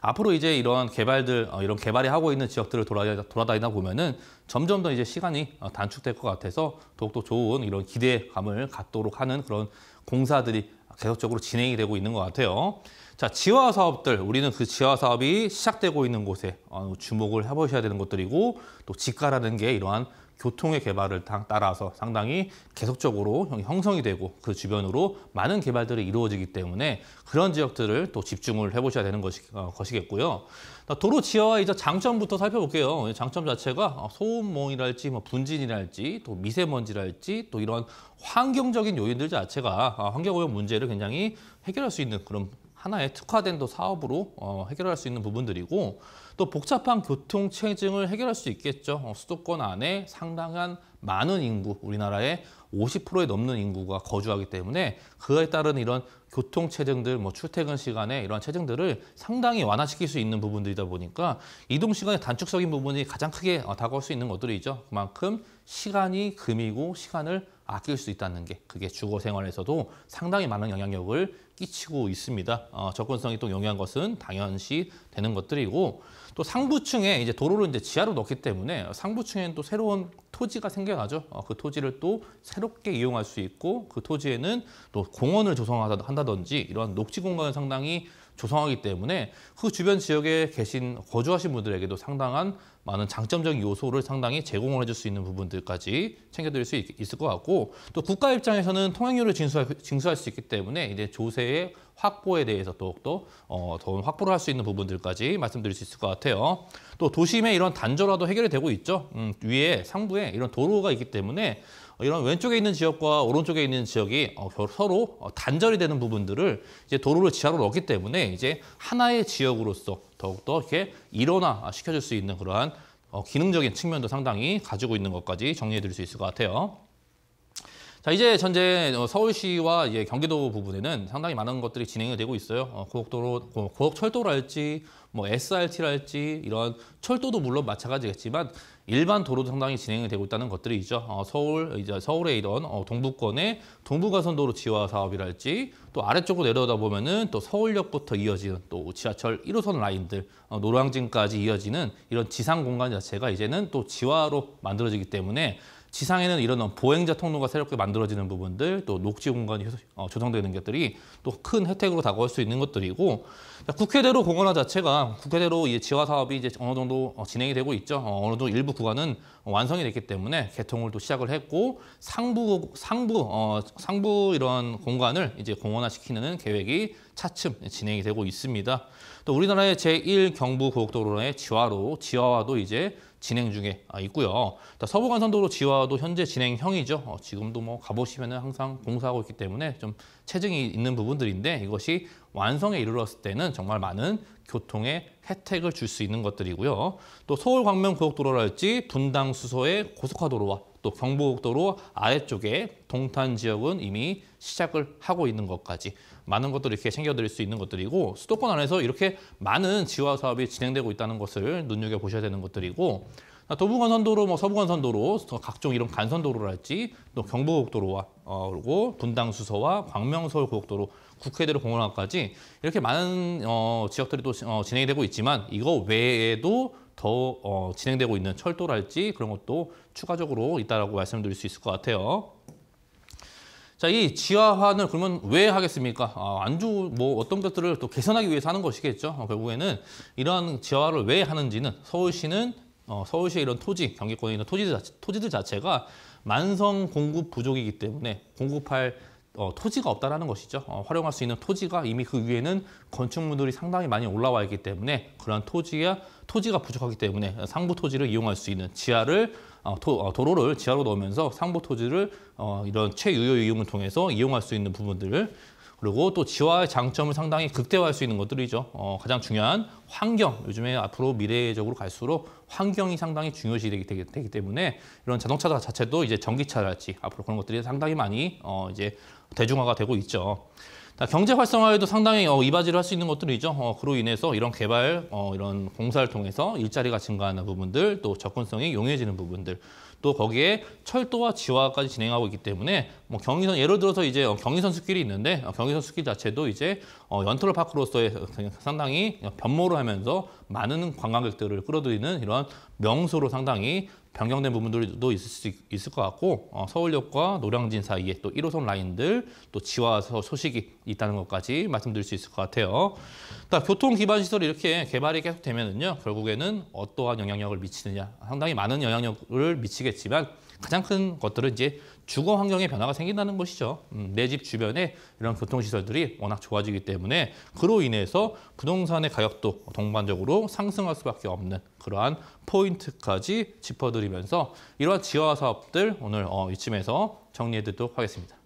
앞으로 이제 이런 개발들, 어, 이런 개발이 하고 있는 지역들을 돌아다니다 보면은 점점 더 이제 시간이 어, 단축될 것 같아서 더욱더 좋은 이런 기대감을 갖도록 하는 그런 공사들이 계속적으로 진행이 되고 있는 것 같아요. 자, 지하 사업들, 우리는 그 지하 사업이 시작되고 있는 곳에 어, 주목을 해보셔야 되는 것들이고 또직가라는게 이러한 교통의 개발을 따라서 상당히 계속적으로 형성이 되고 그 주변으로 많은 개발들이 이루어지기 때문에 그런 지역들을 또 집중을 해보셔야 되는 것이, 어, 것이겠고요. 도로 지하와 이제 장점부터 살펴볼게요. 장점 자체가 어, 소음몽이랄지 뭐 분진이랄지 또 미세먼지랄지 또 이런 환경적인 요인들 자체가 어, 환경오염 문제를 굉장히 해결할 수 있는 그런 하나의 특화된 또 사업으로 어, 해결할 수 있는 부분들이고 또 복잡한 교통 체증을 해결할 수 있겠죠. 어, 수도권 안에 상당한 많은 인구, 우리나라의 50%에 넘는 인구가 거주하기 때문에 그에 따른 이런 교통 체증들, 뭐 출퇴근 시간에 이러한 체증들을 상당히 완화시킬 수 있는 부분들이다 보니까 이동 시간의 단축적인 부분이 가장 크게 어, 다가올 수 있는 것들이죠. 그만큼 시간이 금이고 시간을 아낄 수 있다는 게 그게 주거 생활에서도 상당히 많은 영향력을 끼치고 있습니다. 어, 접근성이 또 용이한 것은 당연시 되는 것들이고 또 상부층에 이제 도로를 이제 지하로 넣기 때문에 상부층에는 또 새로운 토지가 생겨나죠. 어, 그 토지를 또 새롭게 이용할 수 있고 그 토지에는 또 공원을 조성하다 한다든지 이러한 녹지 공간을 상당히 조성하기 때문에 그 주변 지역에 계신 거주하신 분들에게도 상당한 많은 장점적인 요소를 상당히 제공을 해줄 수 있는 부분들까지 챙겨드릴 수 있, 을것 같고 또 국가 입장에서는 통행료를 징수할, 징수할 수 있기 때문에 이제 조세의 확보에 대해서 더욱더 어, 더 확보를 할 수 있는 부분들까지 말씀드릴 수 있을 것 같아요. 또 도심에 이런 단조라도 해결이 되고 있죠. 음, 위에 상부에 이런 도로가 있기 때문에 이런 왼쪽에 있는 지역과 오른쪽에 있는 지역이 어, 서로 어, 단절이 되는 부분들을 이제 도로를 지하로 넣기 때문에 이제 하나의 지역으로서 더욱더 이렇게 일원화 시켜줄 수 있는 그러한 어, 기능적인 측면도 상당히 가지고 있는 것까지 정리해 드릴 수 있을 것 같아요. 자, 이제 현재 어, 서울시와 이제 경기도 부분에는 상당히 많은 것들이 진행이 되고 있어요. 어, 고속도로, 고속철도랄지, 뭐 SRT랄지 이런 철도도 물론 마찬가지겠지만 일반 도로도 상당히 진행이 되고 있다는 것들이죠. 어, 서울 이제 서울에 이런 어, 동북권의 동부가선도로 지화 사업이랄지 또 아래쪽으로 내려다 보면은 또 서울역부터 이어지는 또 지하철 1호선 라인들 어, 노량진까지 이어지는 이런 지상 공간 자체가 이제는 또 지화로 만들어지기 때문에 지상에는 이런 보행자 통로가 새롭게 만들어지는 부분들 또 녹지 공간이 어, 조성되는 것들이 또 큰 혜택으로 다가올 수 있는 것들이고 국회대로 공원화 자체가 국회대로 지화 사업이 이제 어느 정도 어, 진행이 되고 있죠. 어, 어느 정도 일부 구간은 완성이 됐기 때문에 개통을 또 시작을 했고 상부 상부 어, 상부 이런 공간을 이제 공원화시키는 계획이 차츰 진행이 되고 있습니다. 또 우리나라의 제1 경부 고속도로의 지화로 지화화도 이제 진행 중에 아, 있고요. 서부간선도로 지화도 현재 진행형이죠. 어, 지금도 뭐 가보시면 항상 공사하고 있기 때문에 좀 체증이 있는 부분들인데 이것이 완성에 이르렀을 때는 정말 많은 교통에 혜택을 줄 수 있는 것들이고요. 또 서울 광명 고속도로랄지 분당 수서의 고속화도로와 또 경부고속도로 아래쪽에 동탄 지역은 이미 시작을 하고 있는 것까지 많은 것들을 이렇게 챙겨드릴 수 있는 것들이고 수도권 안에서 이렇게 많은 지원 사업이 진행되고 있다는 것을 눈여겨보셔야 되는 것들이고 아, 도부간선도로, 뭐 서부간선도로, 각종 이런 간선도로랄지 또 경부고속도로와 어, 그리고 분당수서와 광명서울고속도로, 국회대로 공원까지 이렇게 많은 어, 지역들이 또 어, 진행이 되고 있지만 이거 외에도 더 어, 진행되고 있는 철도랄지 그런 것도 추가적으로 있다라고 말씀드릴 수 있을 것 같아요. 자, 이 지하화는 그러면 왜 하겠습니까? 아, 안주 뭐 어떤 것들을 또 개선하기 위해서 하는 것이겠죠. 어, 결국에는 이러한 지하화를 왜 하는지는 서울시는 어, 서울시의 이런 토지, 경기권에 있는 토지들, 자체, 토지들 자체가 만성 공급 부족이기 때문에 공급할 어, 토지가 없다는 것이죠. 어, 활용할 수 있는 토지가 이미 그 위에는 건축물들이 상당히 많이 올라와 있기 때문에 그러한 토지가 토지가 부족하기 때문에 상부 토지를 이용할 수 있는 지하를 어, 도, 어, 도로를 지하로 넣으면서 상부 토지를 어, 이런 최유효 이용을 통해서 이용할 수 있는 부분들을 그리고 또 지화의 장점을 상당히 극대화할 수 있는 것들이죠. 어, 가장 중요한 환경, 요즘에 앞으로 미래적으로 갈수록 환경이 상당히 중요시 되기, 되기, 되기 때문에 이런 자동차 자체도 이제 전기차랄지 앞으로 그런 것들이 상당히 많이 어, 이제 대중화가 되고 있죠. 경제 활성화에도 상당히 어, 이바지를 할 수 있는 것들이죠. 어, 그로 인해서 이런 개발, 어, 이런 공사를 통해서 일자리가 증가하는 부분들, 또 접근성이 용이해지는 부분들, 또 거기에 철도와 지화까지 진행하고 있기 때문에 뭐 경의선 예를 들어서 이제 어, 경의선 숲길이 있는데 어, 경의선 숲길 자체도 이제 어, 연트럴 파크로서의 상당히 변모를 하면서 많은 관광객들을 끌어들이는 이런 명소로 상당히 변경된 부분들도 있을 수 있을 것 같고 어, 서울역과 노량진 사이에 또 1호선 라인들 또 지화 소식이 있다는 것까지 말씀드릴 수 있을 것 같아요. 그러 그러니까 교통 기반 시설이 이렇게 개발이 계속되면은요 결국에는 어떠한 영향력을 미치느냐 상당히 많은 영향력을 미치겠지만 가장 큰 것들은 이제 주거 환경의 변화가 생긴다는 것이죠. 음, 내집 주변에 이런 교통시설들이 워낙 좋아지기 때문에 그로 인해서 부동산의 가격도 동반적으로 상승할 수밖에 없는 그러한 포인트까지 짚어드리면서 이러한 지원 사업들 오늘 어, 이쯤에서 정리해드리도록 하겠습니다.